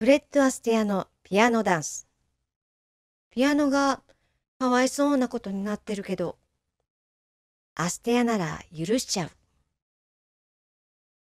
フレッド・アステアのピアノダンス。ピアノがかわいそうなことになってるけど、アステアなら許しちゃう。